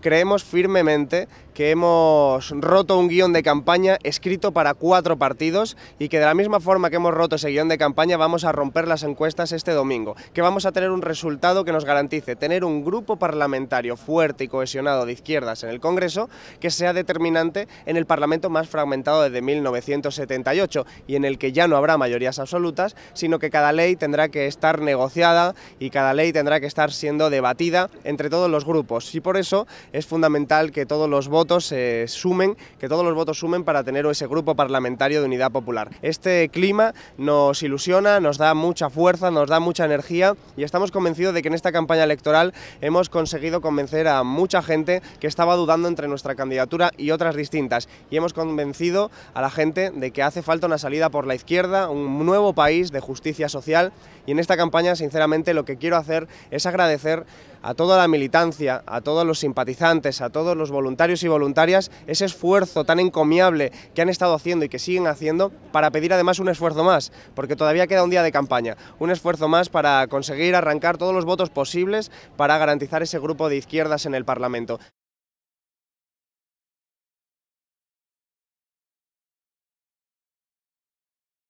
creemos firmemente que hemos roto un guión de campaña escrito para cuatro partidos y que de la misma forma que hemos roto ese guión de campaña vamos a romper las encuestas este domingo, que vamos a tener un resultado que nos garantice tener un grupo parlamentario fuerte y cohesionado de izquierdas en el Congreso que sea determinante en el Parlamento más fragmentado desde 1978 y en el que ya no habrá mayorías absolutas, sino que cada ley tendrá que estar negociada y cada ley tendrá que estar siendo debatida entre todos los grupos y por eso es fundamental que todos los votos votos eh, sumen, que todos los votos sumen para tener ese grupo parlamentario de unidad popular. Este clima nos ilusiona, nos da mucha fuerza, nos da mucha energía y estamos convencidos de que en esta campaña electoral hemos conseguido convencer a mucha gente que estaba dudando entre nuestra candidatura y otras distintas y hemos convencido a la gente de que hace falta una salida por la izquierda, un nuevo país de justicia social y en esta campaña sinceramente lo que quiero hacer es agradecer a toda la militancia, a todos los simpatizantes, a todos los voluntarios y voluntarias ese esfuerzo tan encomiable que han estado haciendo y que siguen haciendo para pedir además un esfuerzo más, porque todavía queda un día de campaña, un esfuerzo más para conseguir arrancar todos los votos posibles para garantizar ese grupo de izquierdas en el Parlamento.